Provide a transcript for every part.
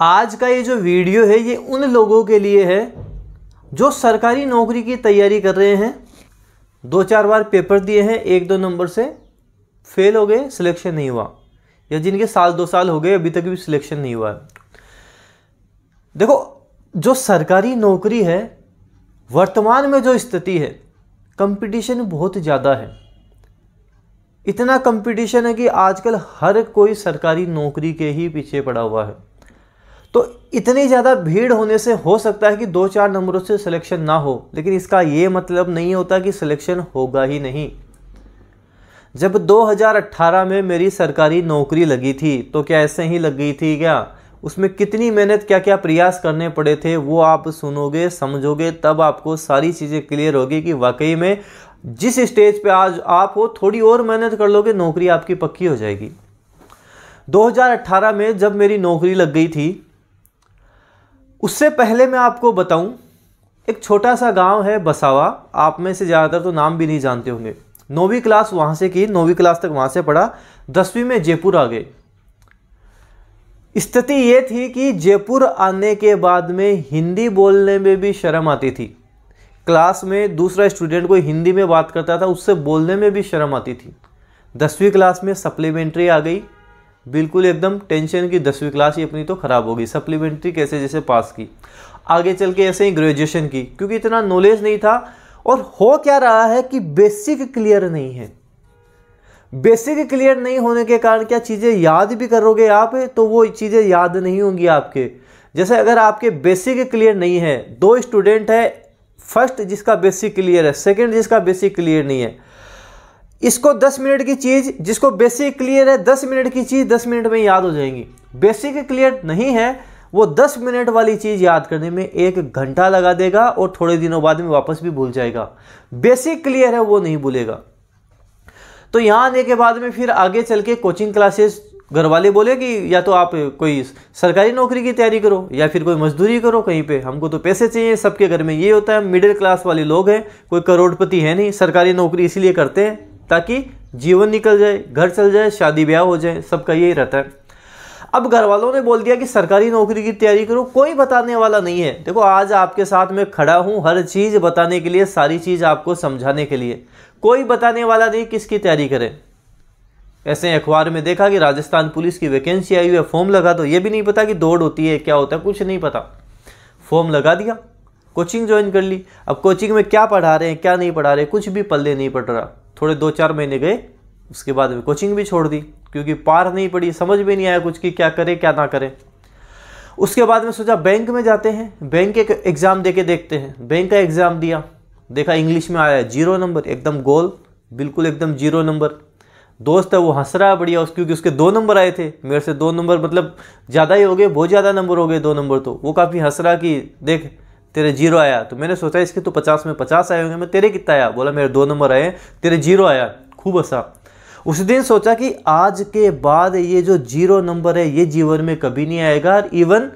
आज का ये जो वीडियो है ये उन लोगों के लिए है जो सरकारी नौकरी की तैयारी कर रहे हैं दो चार बार पेपर दिए हैं एक दो नंबर से फेल हो गए सिलेक्शन नहीं हुआ या जिनके साल दो साल हो गए अभी तक भी सिलेक्शन नहीं हुआ है देखो जो सरकारी नौकरी है वर्तमान में जो स्थिति है कंपटीशन बहुत ज़्यादा है इतना कंपटीशन है कि आजकल हर कोई सरकारी नौकरी के ही पीछे पड़ा हुआ है तो इतनी ज़्यादा भीड़ होने से हो सकता है कि दो चार नंबरों से सिलेक्शन ना हो लेकिन इसका ये मतलब नहीं होता कि सिलेक्शन होगा ही नहीं जब 2018 में मेरी सरकारी नौकरी लगी थी तो क्या ऐसे ही लग गई थी क्या उसमें कितनी मेहनत क्या क्या प्रयास करने पड़े थे वो आप सुनोगे समझोगे तब आपको सारी चीज़ें क्लियर होगी कि वाकई में जिस स्टेज पे आज आप हो थोड़ी और मेहनत कर लोगे नौकरी आपकी पक्की हो जाएगी 2018 में जब मेरी नौकरी लग गई थी उससे पहले मैं आपको बताऊं एक छोटा सा गांव है बसावा आप में से ज़्यादातर तो नाम भी नहीं जानते होंगे नौवीं क्लास वहाँ से की नौवीं क्लास तक वहाँ से पढ़ा दसवीं में जयपुर आ गए स्थिति ये थी कि जयपुर आने के बाद में हिंदी बोलने में भी शर्म आती थी क्लास में दूसरा स्टूडेंट कोई हिंदी में बात करता था उससे बोलने में भी शर्म आती थी दसवीं क्लास में सप्लीमेंट्री आ गई बिल्कुल एकदम टेंशन की दसवीं क्लास ही अपनी तो ख़राब होगी सप्लीमेंट्री कैसे जैसे पास की आगे चल के ऐसे ही ग्रेजुएशन की क्योंकि इतना नॉलेज नहीं था और हो क्या रहा है कि बेसिक क्लियर नहीं है बेसिक क्लियर नहीं होने के कारण क्या चीज़ें याद भी करोगे आप तो वो चीज़ें याद नहीं होंगी आपके जैसे अगर आपके बेसिक क्लियर नहीं है दो स्टूडेंट है फर्स्ट जिसका बेसिक क्लियर है सेकंड जिसका बेसिक क्लियर नहीं है इसको 10 मिनट की चीज़ जिसको बेसिक क्लियर है 10 मिनट की चीज़ 10 मिनट में याद हो जाएंगी बेसिक क्लियर नहीं है वो 10 मिनट वाली चीज़ याद करने में एक घंटा लगा देगा और थोड़े दिनों बाद में वापस भी भूल जाएगा बेसिक क्लियर है वो नहीं भूलेगा तो यहाँ आने के बाद में फिर आगे चल के कोचिंग क्लासेस घर वाले बोले कि या तो आप कोई सरकारी नौकरी की तैयारी करो या फिर कोई मजदूरी करो कहीं पे हमको तो पैसे चाहिए सबके घर में ये होता है मिडिल क्लास वाले लोग हैं कोई करोड़पति है नहीं सरकारी नौकरी इसीलिए करते हैं ताकि जीवन निकल जाए घर चल जाए शादी ब्याह हो जाए सबका यही रहता है अब घर वालों ने बोल दिया कि सरकारी नौकरी की तैयारी करो कोई बताने वाला नहीं है देखो आज आपके साथ में खड़ा हूँ हर चीज़ बताने के लिए सारी चीज़ आपको समझाने के लिए कोई बताने वाला नहीं किसकी तैयारी करें ऐसे अखबार में देखा कि राजस्थान पुलिस की वैकेंसी आई हुई है फॉर्म लगा तो ये भी नहीं पता कि दौड़ होती है क्या होता है कुछ नहीं पता फॉर्म लगा दिया कोचिंग ज्वाइन कर ली अब कोचिंग में क्या पढ़ा रहे हैं क्या नहीं पढ़ा रहे कुछ भी पल्ले नहीं पड़ रहा थोड़े दो चार महीने गए उसके बाद में कोचिंग भी छोड़ दी क्योंकि पार नहीं पड़ी समझ में नहीं आया कुछ कि क्या करें क्या ना करें उसके बाद में सोचा बैंक में जाते हैं बैंक के एग्ज़ाम दे के देखते हैं बैंक का एग्ज़ाम दिया देखा इंग्लिश में आया जीरो नंबर एकदम गोल बिल्कुल एकदम जीरो नंबर दोस्त है वो हंस रहा है बढ़िया उस क्योंकि उसके दो नंबर आए थे मेरे से दो नंबर मतलब ज़्यादा ही हो गए बहुत ज़्यादा नंबर हो गए दो नंबर तो वो काफ़ी हंस रहा कि देख तेरे जीरो आया तो मैंने सोचा इसके तो पचास में पचास आए होंगे मैं तेरे कितना आया बोला मेरे दो नंबर आए तेरे जीरो आया खूब हंसा उस दिन सोचा कि आज के बाद ये जो जीरो नंबर है ये जीवन में कभी नहीं आएगा और इवन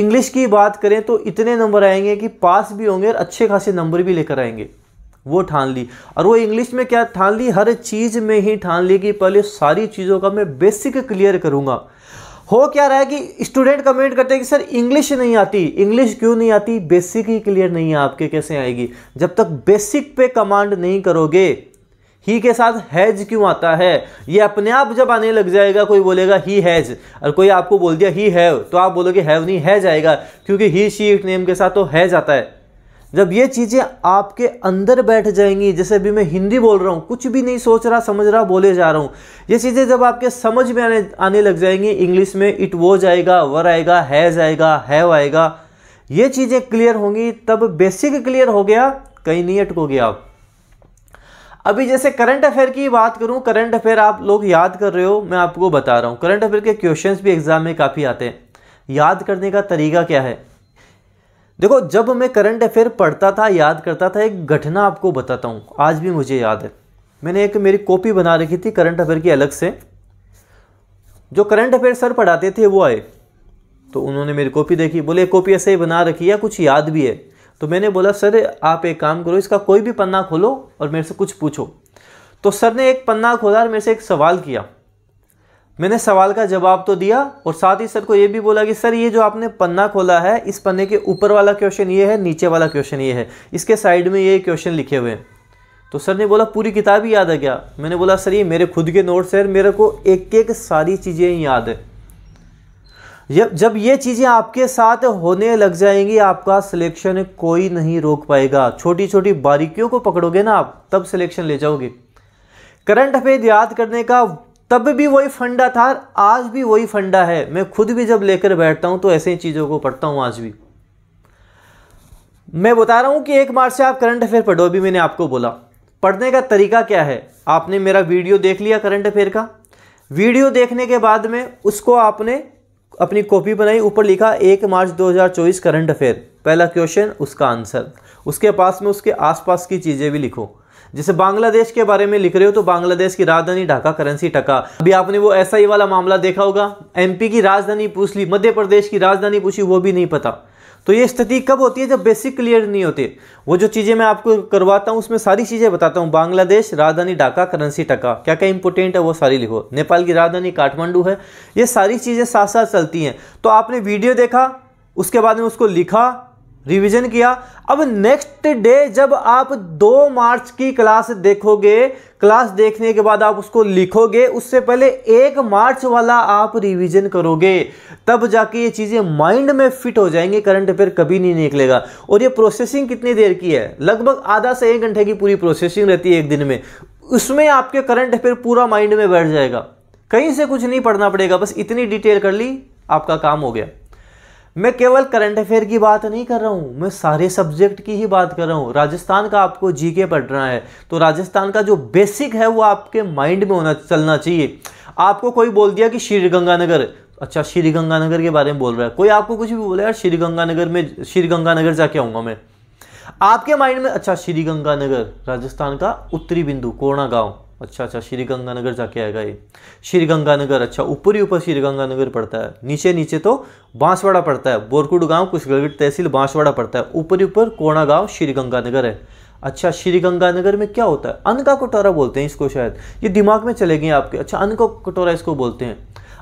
इंग्लिश की बात करें तो इतने नंबर आएंगे कि पास भी होंगे और अच्छे खासे नंबर भी लेकर आएंगे वो ठान ली और वो इंग्लिश में क्या ठान ली हर चीज़ में ही ठान ली कि पहले सारी चीज़ों का मैं बेसिक क्लियर करूँगा हो क्या रहा है कि स्टूडेंट कमेंट करते हैं कि सर इंग्लिश नहीं आती इंग्लिश क्यों नहीं आती बेसिक ही क्लियर नहीं है आपके कैसे आएगी जब तक बेसिक पे कमांड नहीं करोगे ही के साथ हैज क्यों आता है ये अपने आप जब आने लग जाएगा कोई बोलेगा ही हैज और कोई आपको बोल दिया ही हैव तो आप बोलोगे हैव नहीं हैज आएगा क्योंकि ही शी नेम के साथ तो हैज आता है जब ये चीज़ें आपके अंदर बैठ जाएंगी जैसे अभी मैं हिंदी बोल रहा हूँ कुछ भी नहीं सोच रहा समझ रहा बोले जा रहा हूँ ये चीज़ें जब आपके समझ में आने आने लग जाएंगी इंग्लिश में इट वो जाएगा वर आएगा हैज़ आएगा हैव आएगा ये चीज़ें क्लियर होंगी तब बेसिक क्लियर हो गया कहीं नहीं अटकोगे आप अभी जैसे करंट अफेयर की बात करूँ करंट अफेयर आप लोग याद कर रहे हो मैं आपको बता रहा हूँ करंट अफेयर के क्वेश्चन भी एग्जाम में काफ़ी आते हैं याद करने का तरीका क्या है देखो जब मैं करंट अफेयर पढ़ता था याद करता था एक घटना आपको बताता हूँ आज भी मुझे याद है मैंने एक मेरी कॉपी बना रखी थी करंट अफेयर की अलग से जो करंट अफेयर सर पढ़ाते थे वो आए तो उन्होंने मेरी कॉपी देखी बोले कॉपी ऐसे ही बना रखी है कुछ याद भी है तो मैंने बोला सर आप एक काम करो इसका कोई भी पन्ना खोलो और मेरे से कुछ पूछो तो सर ने एक पन्ना खोला और मेरे से एक सवाल किया मैंने सवाल का जवाब तो दिया और साथ ही सर को ये भी बोला कि सर ये जो आपने पन्ना खोला है इस पन्ने के ऊपर वाला क्वेश्चन ये है नीचे वाला क्वेश्चन ये है इसके साइड में ये क्वेश्चन लिखे हुए हैं तो सर ने बोला पूरी किताब ही याद है क्या मैंने बोला सर ये मेरे खुद के नोट्स हैं मेरे को एक एक सारी चीज़ें याद है जब जब ये चीज़ें आपके साथ होने लग जाएंगी आपका सिलेक्शन कोई नहीं रोक पाएगा छोटी छोटी बारीकियों को पकड़ोगे ना आप तब सिलेक्शन ले जाओगे करंट अफेयर याद करने का तब भी वही फंडा था आज भी वही फंडा है मैं खुद भी जब लेकर बैठता हूं तो ऐसे ही चीज़ों को पढ़ता हूँ आज भी मैं बता रहा हूं कि एक मार्च से आप करंट अफेयर पढ़ो अभी मैंने आपको बोला पढ़ने का तरीका क्या है आपने मेरा वीडियो देख लिया करंट अफेयर का वीडियो देखने के बाद में उसको आपने अपनी कॉपी बनाई ऊपर लिखा एक मार्च 2024 करंट अफेयर पहला क्वेश्चन उसका आंसर उसके पास में उसके आसपास की चीज़ें भी लिखो जैसे बांग्लादेश के बारे में लिख रहे हो तो बांग्लादेश की राजधानी ढाका करेंसी टका अभी आपने वो ऐसा ही वाला मामला देखा होगा एमपी की राजधानी पूछ ली मध्य प्रदेश की राजधानी पूछी वो भी नहीं पता तो ये स्थिति कब होती है जब बेसिक क्लियर नहीं होते वो जो चीज़ें मैं आपको करवाता हूँ उसमें सारी चीज़ें बताता हूँ बांग्लादेश राजधानी ढाका करेंसी टका क्या क्या इंपोर्टेंट है वो सारी लिखो नेपाल की राजधानी काठमांडू है ये सारी चीज़ें साथ साथ चलती हैं तो आपने वीडियो देखा उसके बाद में उसको लिखा रिवीजन किया अब नेक्स्ट डे जब आप दो मार्च की क्लास देखोगे क्लास देखने के बाद आप उसको लिखोगे उससे पहले एक मार्च वाला आप रिवीजन करोगे तब जाके ये चीज़ें माइंड में फिट हो जाएंगे करंट अफेयर कभी नहीं निकलेगा और ये प्रोसेसिंग कितनी देर की है लगभग आधा से एक घंटे की पूरी प्रोसेसिंग रहती है एक दिन में उसमें आपके करंट अफेयर पूरा माइंड में बैठ जाएगा कहीं से कुछ नहीं पढ़ना पड़ेगा बस इतनी डिटेल कर ली आपका काम हो गया मैं केवल करंट अफेयर की बात नहीं कर रहा हूँ मैं सारे सब्जेक्ट की ही बात कर रहा हूँ राजस्थान का आपको जीके पढ़ना है तो राजस्थान का जो बेसिक है वो आपके माइंड में होना चलना चाहिए आपको कोई बोल दिया कि श्री गंगानगर अच्छा श्री गंगानगर के बारे में बोल रहा है कोई आपको कुछ भी बोला यार श्री गंगानगर में श्री गंगानगर जाके आऊँगा मैं आपके माइंड में अच्छा श्री गंगानगर राजस्थान का उत्तरी बिंदु कोणा गाँव अच्छा अच्छा श्री गंगानगर जाके आएगा ये श्री गंगानगर अच्छा ऊपर ही ऊपर श्री गंगानगर पड़ता है नीचे नीचे तो बांसवाड़ा पड़ता है बोरकुड गांव कुशगढ़ तहसील बांसवाड़ा पड़ता है ऊपर ऊपर कोणा गांव श्री गंगानगर है अच्छा श्री गंगानगर में क्या होता है अन्न का कटोरा बोलते हैं इसको शायद ये दिमाग में चले गए आपके अच्छा अन्न का कटोरा इसको बोलते हैं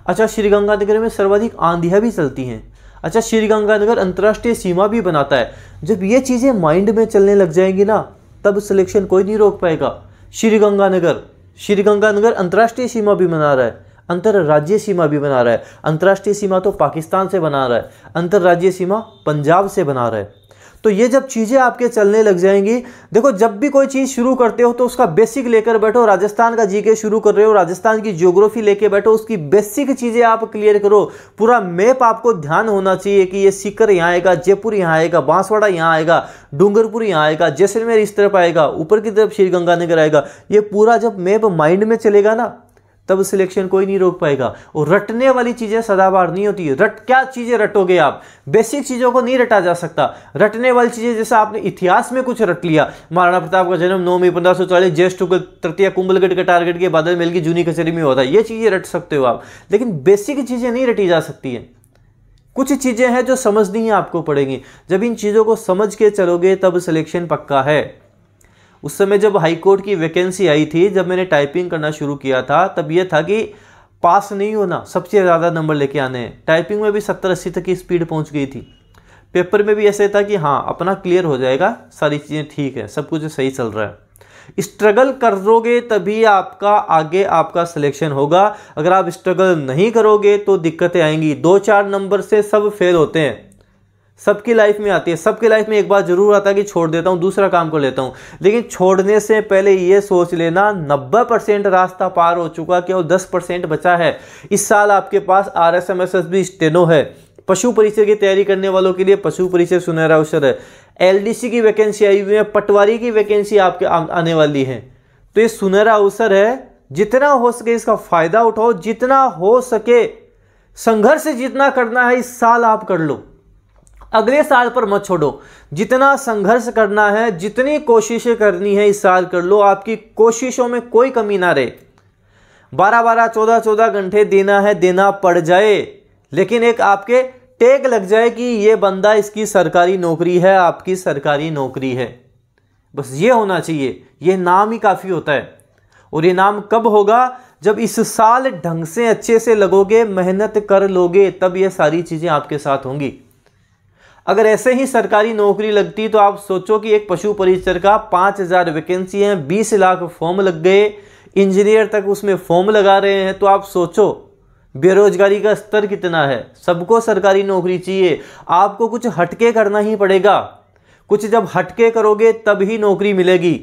अच्छा श्री गंगानगर में सर्वाधिक आंधियाँ भी चलती हैं अच्छा श्री गंगानगर अंतर्राष्ट्रीय सीमा भी बनाता है जब ये चीज़ें माइंड में चलने लग जाएंगी ना तब सिलेक्शन कोई नहीं रोक पाएगा श्री गंगानगर श्री गंगानगर अंतर्राष्ट्रीय सीमा भी बना रहा है अंतर्राज्यीय सीमा भी बना रहा है अंतर्राष्ट्रीय सीमा तो पाकिस्तान से बना रहा है अंतर्राज्य सीमा पंजाब से बना रहा है तो ये जब चीज़ें आपके चलने लग जाएंगी देखो जब भी कोई चीज़ शुरू करते हो तो उसका बेसिक लेकर बैठो राजस्थान का जीके शुरू कर रहे हो राजस्थान की ज्योग्राफी लेके बैठो उसकी बेसिक चीज़ें आप क्लियर करो पूरा मैप आपको ध्यान होना चाहिए कि ये सीकर यहाँ आएगा जयपुर यहाँ आएगा बांसवाड़ा यहाँ आएगा डूंगरपुर यहाँ आएगा जैसलमेर इस तरफ आएगा ऊपर की तरफ श्री आएगा ये पूरा जब मैप माइंड में चलेगा ना तब सिलेक्शन कोई नहीं रोक पाएगा और रटने वाली चीज़ें सदाबार नहीं होती रट क्या चीज़ें रटोगे आप बेसिक चीज़ों को नहीं रटा जा सकता रटने वाली चीज़ें जैसे आपने इतिहास में कुछ रट लिया महाराणा प्रताप का जन्म नौ मई पंद्रह सौ चालीस ज्येष्ठ तृतीय कुंभलगढ़ के टारगेट के बादल मेल की जूनी कचहरी में होता है ये चीज़ें रट सकते हो आप लेकिन बेसिक चीज़ें नहीं रटी जा सकती हैं कुछ चीज़ें हैं जो समझनी आपको पड़ेंगी जब इन चीज़ों को समझ के चलोगे तब सिलेक्शन पक्का है उस समय जब हाई कोर्ट की वैकेंसी आई थी जब मैंने टाइपिंग करना शुरू किया था तब यह था कि पास नहीं होना सबसे ज़्यादा नंबर लेके आने हैं टाइपिंग में भी सत्तर अस्सी तक की स्पीड पहुंच गई थी पेपर में भी ऐसे था कि हाँ अपना क्लियर हो जाएगा सारी चीज़ें ठीक है सब कुछ सही चल रहा है स्ट्रगल करोगे तभी आपका आगे आपका सिलेक्शन होगा अगर आप स्ट्रगल नहीं करोगे तो दिक्कतें आएंगी दो चार नंबर से सब फेल होते हैं सबकी लाइफ में आती है सबकी लाइफ में एक बार जरूर आता है कि छोड़ देता हूँ दूसरा काम कर लेता हूँ लेकिन छोड़ने से पहले ये सोच लेना नब्बे परसेंट रास्ता पार हो चुका केवल दस परसेंट बचा है इस साल आपके पास R S M S S B steno है पशु परिचय की तैयारी करने वालों के लिए पशु परिचय सुनहरा अवसर है सी की वैकेंसी आई हुई है पटवारी की वैकेंसी आपके आने वाली है तो ये सुनहरा अवसर है जितना हो सके इसका फायदा उठाओ जितना हो सके संघर्ष जितना करना है इस साल आप कर लो अगले साल पर मत छोड़ो जितना संघर्ष करना है जितनी कोशिशें करनी है इस साल कर लो आपकी कोशिशों में कोई कमी ना रहे बारह बारह चौदह चौदह घंटे देना है देना पड़ जाए लेकिन एक आपके टेक लग जाए कि ये बंदा इसकी सरकारी नौकरी है आपकी सरकारी नौकरी है बस ये होना चाहिए ये नाम ही काफ़ी होता है और ये नाम कब होगा जब इस साल ढंग से अच्छे से लगोगे मेहनत कर लोगे तब ये सारी चीज़ें आपके साथ होंगी अगर ऐसे ही सरकारी नौकरी लगती तो आप सोचो कि एक पशु परिचर का पाँच हज़ार वैकेंसी हैं बीस लाख फॉर्म लग गए इंजीनियर तक उसमें फॉर्म लगा रहे हैं तो आप सोचो बेरोजगारी का स्तर कितना है सबको सरकारी नौकरी चाहिए आपको कुछ हटके करना ही पड़ेगा कुछ जब हटके करोगे तब ही नौकरी मिलेगी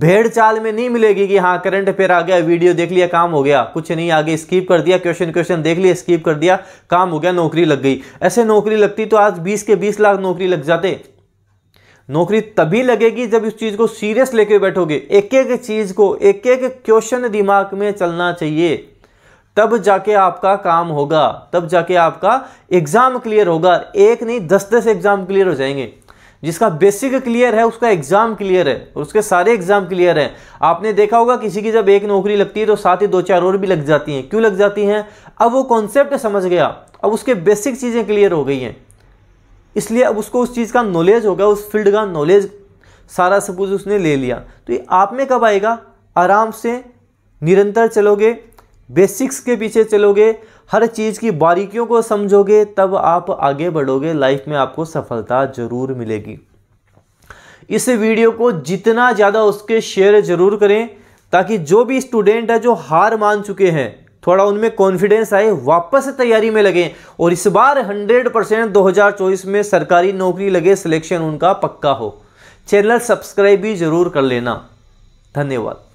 भेड़ चाल में नहीं मिलेगी कि हाँ करंट अफेयर आ गया वीडियो देख लिया काम हो गया कुछ नहीं आगे स्कीप कर दिया क्वेश्चन क्वेश्चन देख लिया स्कीप कर दिया काम हो गया नौकरी लग गई ऐसे नौकरी लगती तो आज बीस के बीस लाख नौकरी लग जाते नौकरी तभी लगेगी जब इस चीज़ को सीरियस लेके बैठोगे एक एक चीज़ को एक एक क्वेश्चन दिमाग में चलना चाहिए तब जाके आपका काम होगा तब जाके आपका एग्ज़ाम क्लियर होगा एक नहीं दस दस एग्ज़ाम क्लियर हो जाएंगे जिसका बेसिक क्लियर है उसका एग्जाम क्लियर है और उसके सारे एग्जाम क्लियर हैं आपने देखा होगा किसी की जब एक नौकरी लगती है तो साथ ही दो चार और भी लग जाती हैं क्यों लग जाती हैं अब वो कॉन्सेप्ट समझ गया अब उसके बेसिक चीज़ें क्लियर हो गई हैं इसलिए अब उसको उस चीज़ का नॉलेज होगा उस फील्ड का नॉलेज सारा सपोज उसने ले लिया तो ये आप में कब आएगा आराम से निरंतर चलोगे बेसिक्स के पीछे चलोगे हर चीज़ की बारीकियों को समझोगे तब आप आगे बढ़ोगे लाइफ में आपको सफलता ज़रूर मिलेगी इस वीडियो को जितना ज़्यादा उसके शेयर ज़रूर करें ताकि जो भी स्टूडेंट है जो हार मान चुके हैं थोड़ा उनमें कॉन्फिडेंस आए वापस तैयारी में लगें और इस बार 100 परसेंट दो में सरकारी नौकरी लगे सिलेक्शन उनका पक्का हो चैनल सब्सक्राइब भी ज़रूर कर लेना धन्यवाद